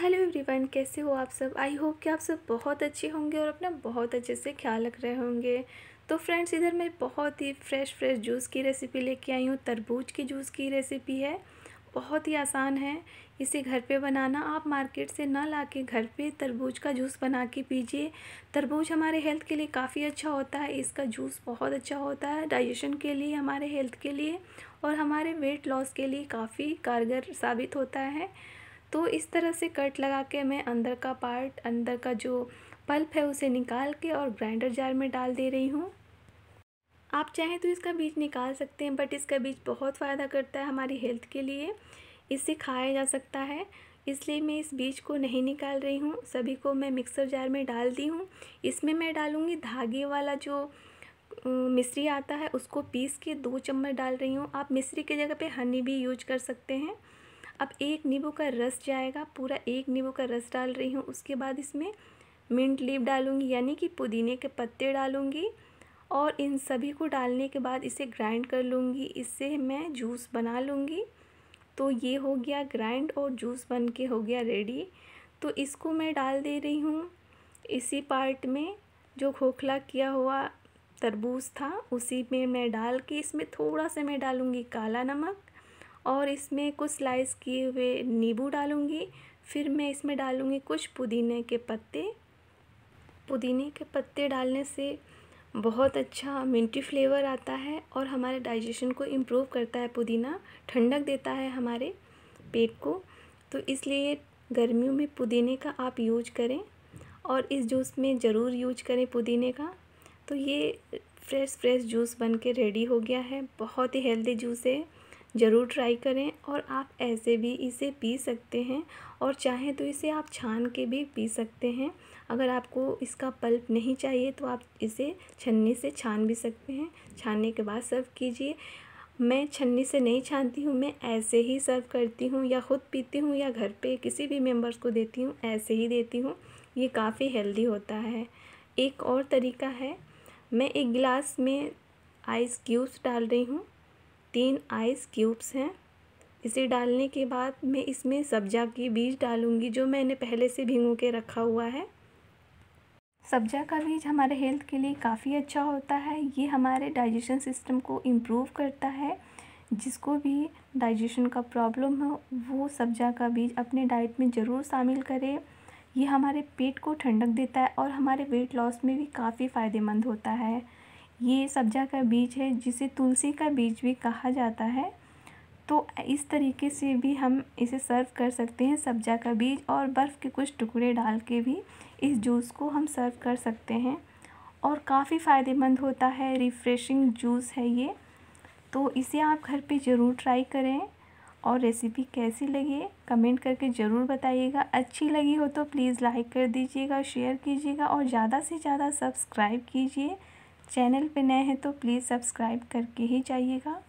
hello everyone कैसे हो आप सब आई होप कि आप सब बहुत अच्छे होंगे और अपना बहुत अच्छे से ख्याल रख रहे होंगे तो फ्रेंड्स इधर मैं बहुत ही फ्रेश फ्रेश जूस की रेसिपी लेके आई हूँ तरबूज की जूस की रेसिपी है बहुत ही आसान है इसे घर पे बनाना आप मार्केट से ना ला के घर पे तरबूज का जूस बना के पीजिए तरबूज हमारे हेल्थ के लिए काफ़ी अच्छा होता है इसका जूस बहुत अच्छा होता है डाइजेशन के लिए हमारे हेल्थ के लिए और हमारे वेट लॉस के लिए काफ़ी कारगर साबित होता है तो इस तरह से कट लगा के मैं अंदर का पार्ट अंदर का जो पल्प है उसे निकाल के और ग्राइंडर जार में डाल दे रही हूँ आप चाहें तो इसका बीज निकाल सकते हैं बट इसका बीज बहुत फ़ायदा करता है हमारी हेल्थ के लिए इसे खाया जा सकता है इसलिए मैं इस बीज को नहीं निकाल रही हूँ सभी को मैं मिक्सर जार में डाल दी हूँ इसमें मैं डालूँगी धागे वाला जो मिश्री आता है उसको पीस के दो चम्मच डाल रही हूँ आप मिश्री की जगह पे हनी भी यूज कर सकते हैं अब एक नींबू का रस जाएगा पूरा एक नींबू का रस डाल रही हूँ उसके बाद इसमें मिंट लीव डालूँगी यानी कि पुदीने के पत्ते डालूँगी और इन सभी को डालने के बाद इसे ग्राइंड कर लूँगी इससे मैं जूस बना लूँगी तो ये हो गया ग्राइंड और जूस बन के हो गया रेडी तो इसको मैं डाल दे रही हूँ इसी पार्ट में जो खोखला किया हुआ तरबूज था उसी में मैं डाल के इसमें थोड़ा सा मैं डालूँगी काला नमक और इसमें कुछ स्लाइस किए हुए नींबू डालूँगी फिर मैं इसमें डालूँगी कुछ पुदीने के पत्ते पुदीने के पत्ते डालने से बहुत अच्छा मिंटी फ्लेवर आता है और हमारे डाइजेशन को इम्प्रूव करता है पुदीना ठंडक देता है हमारे पेट को तो इसलिए गर्मियों में पुदीने का आप यूज करें और इस जूस में ज़रूर यूज करें पुदीने का तो ये फ्रेश फ्रेश जूस बन के रेडी हो गया है बहुत ही हेल्दी जूस है ज़रूर ट्राई करें और आप ऐसे भी इसे पी सकते हैं और चाहें तो इसे आप छान के भी पी सकते हैं अगर आपको इसका पल्प नहीं चाहिए तो आप इसे छन्नी से छान भी सकते हैं छानने के बाद सर्व कीजिए मैं छन्नी से नहीं छानती हूँ मैं ऐसे ही सर्व करती हूँ या ख़ुद पीती हूँ या घर पे किसी भी मेम्बर्स को देती हूँ ऐसे ही देती हूँ ये काफ़ी हेल्दी होता है एक और तरीका है मैं एक गिलास में आइस क्यूब्स डाल रही हूँ तीन आइस क्यूब्स हैं इसे डालने के बाद मैं इसमें सब्जा की बीज डालूँगी जो मैंने पहले से भिंगो के रखा हुआ है सब्जा का बीज हमारे हेल्थ के लिए काफ़ी अच्छा होता है ये हमारे डाइजेशन सिस्टम को इम्प्रूव करता है जिसको भी डाइजेशन का प्रॉब्लम हो वो सब्जा का बीज अपने डाइट में ज़रूर शामिल करें ये हमारे पेट को ठंडक देता है और हमारे वेट लॉस में भी काफ़ी फ़ायदेमंद होता है ये सब्जा का बीज है जिसे तुलसी का बीज भी कहा जाता है तो इस तरीके से भी हम इसे सर्व कर सकते हैं सब्जा का बीज और बर्फ़ के कुछ टुकड़े डाल के भी इस जूस को हम सर्व कर सकते हैं और काफ़ी फ़ायदेमंद होता है रिफ़्रेशिंग जूस है ये तो इसे आप घर पे ज़रूर ट्राई करें और रेसिपी कैसी लगी कमेंट करके ज़रूर बताइएगा अच्छी लगी हो तो प्लीज़ लाइक कर दीजिएगा शेयर कीजिएगा और ज़्यादा से ज़्यादा सब्सक्राइब कीजिए चैनल पे नए हैं तो प्लीज़ सब्सक्राइब करके ही जाइएगा